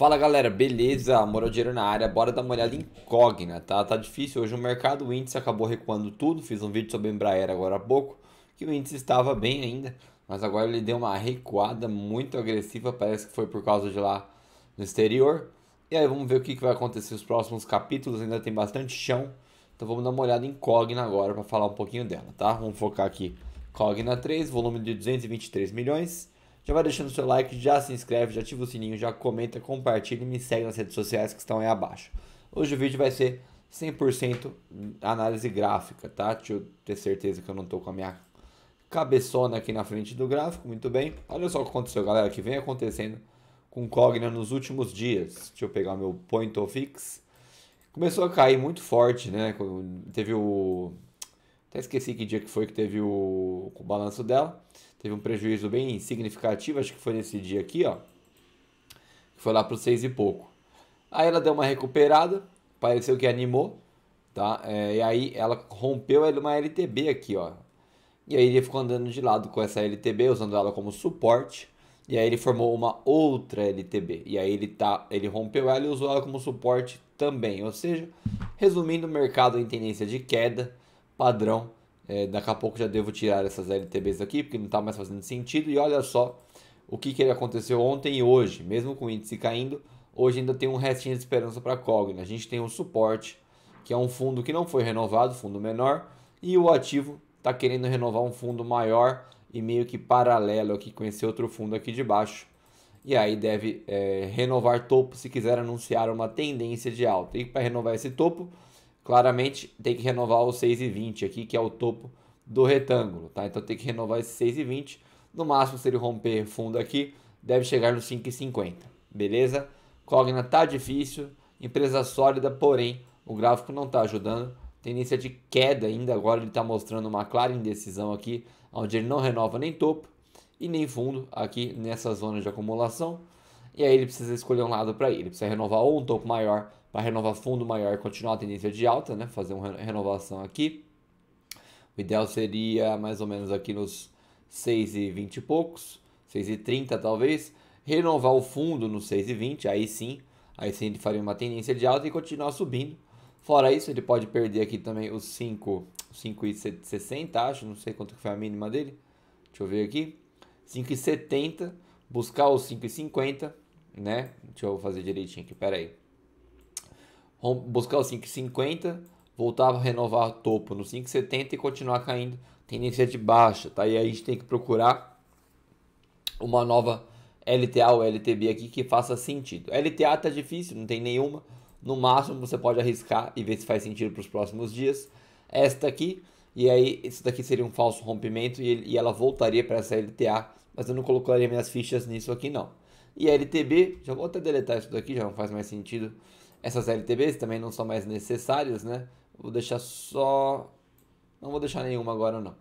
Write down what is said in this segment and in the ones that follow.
Fala galera, beleza? Moral Dinheiro na área, bora dar uma olhada incógnita, tá? Tá difícil hoje o mercado, o índice acabou recuando tudo, fiz um vídeo sobre a Embraer agora há pouco, que o índice estava bem ainda, mas agora ele deu uma recuada muito agressiva, parece que foi por causa de lá no exterior. E aí vamos ver o que, vai acontecer nos próximos capítulos, ainda tem bastante chão, então vamos dar uma olhada em Cogna agora para falar um pouquinho dela, tá? Vamos focar aqui, Cogna 3, volume de 223 milhões, já vai deixando seu like, já se inscreve, já ativa o sininho, já comenta, compartilha e me segue nas redes sociais que estão aí abaixo. Hoje o vídeo vai ser 100% análise gráfica, tá? Deixa eu ter certeza que eu não estou com a minha cabeçona aqui na frente do gráfico, muito bem. Olha só o que aconteceu, galera, que vem acontecendo com Cogna nos últimos dias. Deixa eu pegar meu point of fix. Começou a cair muito forte, né? Teve o até esqueci que dia que foi que teve o, o balanço dela. Teve um prejuízo bem significativo, acho que foi nesse dia aqui, ó. Foi lá para os seis e pouco. Aí ela deu uma recuperada, pareceu que animou, tá? É, e aí ela rompeu uma LTB aqui, ó. E aí ele ficou andando de lado com essa LTB, usando ela como suporte. E aí ele formou uma outra LTB. E aí ele, tá, ele rompeu ela e usou ela como suporte também. Ou seja, resumindo, o mercado em tendência de queda padrão. É, daqui a pouco já devo tirar essas LTBs aqui, porque não está mais fazendo sentido. E olha só o que, que aconteceu ontem e hoje. Mesmo com o índice caindo, hoje ainda tem um restinho de esperança para a Cogna. A gente tem um suporte, que é um fundo que não foi renovado, fundo menor, e o ativo está querendo renovar um fundo maior e meio que paralelo aqui com esse outro fundo aqui de baixo. E aí deve é, renovar topo se quiser anunciar uma tendência de alta. E para renovar esse topo, Claramente tem que renovar os 6,20 aqui, que é o topo do retângulo, tá? Então tem que renovar esse 6,20. No máximo, se ele romper fundo aqui, deve chegar no 5,50, beleza? Cogna tá difícil, empresa sólida, porém o gráfico não tá ajudando. Tendência de queda ainda, agora ele tá mostrando uma clara indecisão aqui, onde ele não renova nem topo e nem fundo aqui nessa zona de acumulação. E aí ele precisa escolher um lado para ir, ele precisa renovar ou um topo maior para renovar fundo maior continuar a tendência de alta, né? Fazer uma renovação aqui. O ideal seria mais ou menos aqui nos 6,20 e poucos, 6,30 talvez. Renovar o fundo nos 6,20, aí sim. Aí sim ele faria uma tendência de alta e continuar subindo. Fora isso, ele pode perder aqui também os 5, 5,60, acho. Não sei quanto foi a mínima dele. Deixa eu ver aqui. 5,70. Buscar os 5,50, né? Deixa eu fazer direitinho aqui, pera aí buscar os 5,50, voltar a renovar o topo no 5,70 e continuar caindo, tendência de baixa, tá? E aí a gente tem que procurar uma nova LTA ou LTB aqui que faça sentido. LTA tá difícil, não tem nenhuma. No máximo você pode arriscar e ver se faz sentido para os próximos dias. Esta aqui, e aí isso daqui seria um falso rompimento e, e ela voltaria para essa LTA, mas eu não colocaria minhas fichas nisso aqui não. E a LTB, já vou até deletar isso daqui, já não faz mais sentido. Essas LTBs também não são mais necessárias, né? Vou deixar só. Não vou deixar nenhuma agora, não.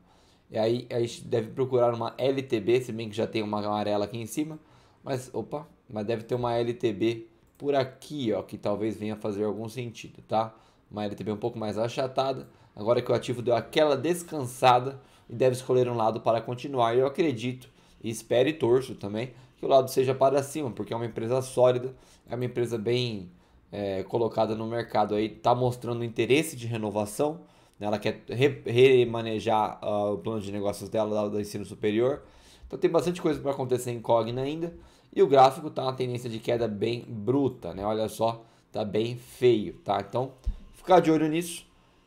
E aí a gente deve procurar uma LTB, se bem que já tem uma amarela aqui em cima. Mas, opa, mas deve ter uma LTB por aqui, ó, que talvez venha fazer algum sentido, tá? Uma LTB um pouco mais achatada. Agora que o ativo deu aquela descansada e deve escolher um lado para continuar. Eu acredito e espero e torço também que o lado seja para cima, porque é uma empresa sólida, é uma empresa bem é, colocada no mercado aí está mostrando interesse de renovação. Né? Ela quer re remanejar uh, o plano de negócios dela do ensino superior. Então tem bastante coisa para acontecer em Cogna ainda. E o gráfico está uma tendência de queda bem bruta, né? Olha só, tá bem feio, tá? Então, ficar de olho nisso,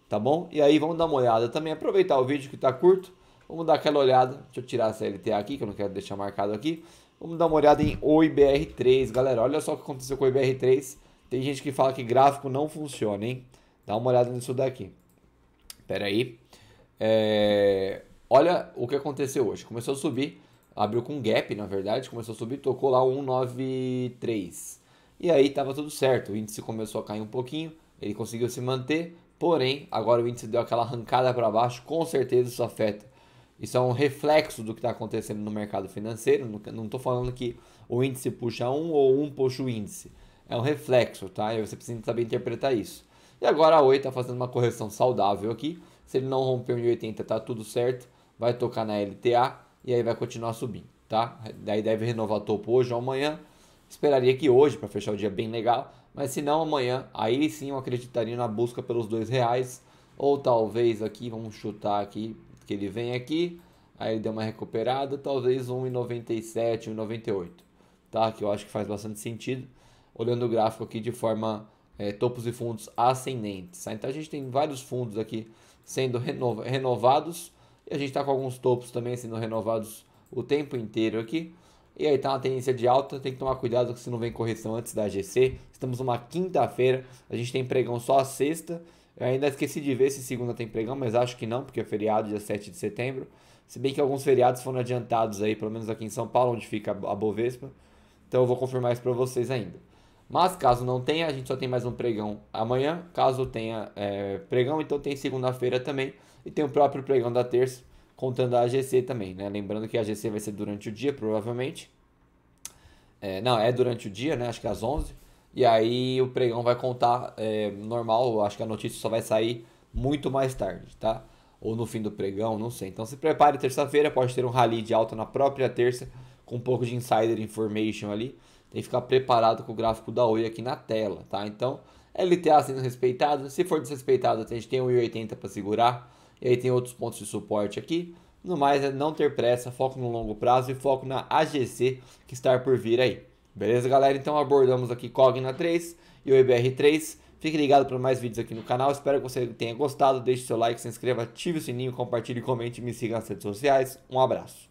tá bom? E aí vamos dar uma olhada também, aproveitar o vídeo que está curto. Vamos dar aquela olhada. Deixa eu tirar essa LTA aqui, que eu não quero deixar marcado aqui. Vamos dar uma olhada em OIBR3, galera. Olha só o que aconteceu com o IBR3 tem gente que fala que gráfico não funciona, hein? Dá uma olhada nisso daqui. Pera aí. É... Olha o que aconteceu hoje. Começou a subir, abriu com gap, na verdade. Começou a subir, tocou lá 193. E aí estava tudo certo. O índice começou a cair um pouquinho, ele conseguiu se manter. Porém, agora o índice deu aquela arrancada para baixo. Com certeza isso afeta. Isso é um reflexo do que está acontecendo no mercado financeiro. Não estou falando que o índice puxa um ou um puxa o índice é um reflexo, tá? E você precisa saber interpretar isso. E agora a Oi está fazendo uma correção saudável aqui. Se ele não romper 1,80, tá tudo certo. Vai tocar na LTA e aí vai continuar subindo, tá? Daí deve renovar topo hoje ou amanhã. Esperaria que hoje, para fechar o dia bem legal. Mas se não, amanhã, aí sim eu acreditaria na busca pelos dois reais. Ou talvez aqui, vamos chutar aqui, que ele vem aqui. Aí ele deu uma recuperada, talvez 1,97, 1,98. Tá? Que eu acho que faz bastante sentido olhando o gráfico aqui de forma é, topos e fundos ascendentes. Tá? Então a gente tem vários fundos aqui sendo renovados e a gente está com alguns topos também sendo renovados o tempo inteiro aqui. E aí está uma tendência de alta, tem que tomar cuidado que se não vem correção antes da GC. Estamos numa quinta-feira, a gente tem pregão só a sexta. Eu ainda esqueci de ver se segunda tem pregão, mas acho que não, porque é feriado dia 7 de setembro. Se bem que alguns feriados foram adiantados aí, pelo menos aqui em São Paulo, onde fica a Bovespa. Então eu vou confirmar isso para vocês ainda. Mas caso não tenha, a gente só tem mais um pregão amanhã. Caso tenha é, pregão, então tem segunda-feira também. E tem o próprio pregão da terça, contando a AGC também, né? Lembrando que a AGC vai ser durante o dia, provavelmente. É, não, é durante o dia, né? Acho que é às 11. E aí o pregão vai contar é, normal, acho que a notícia só vai sair muito mais tarde, tá? Ou no fim do pregão, não sei. Então se prepare terça-feira, pode ter um rally de alta na própria terça, com um pouco de insider information ali. Tem que ficar preparado com o gráfico da Oi aqui na tela, tá? Então, LTA sendo respeitado. Se for desrespeitado, a gente tem 1,80 para segurar. E aí tem outros pontos de suporte aqui. No mais, é não ter pressa, foco no longo prazo e foco na AGC que está por vir aí. Beleza, galera? Então abordamos aqui Cogna 3 e o EBR 3. Fique ligado para mais vídeos aqui no canal. Espero que você tenha gostado. Deixe seu like, se inscreva, ative o sininho, compartilhe, comente e me siga nas redes sociais. Um abraço.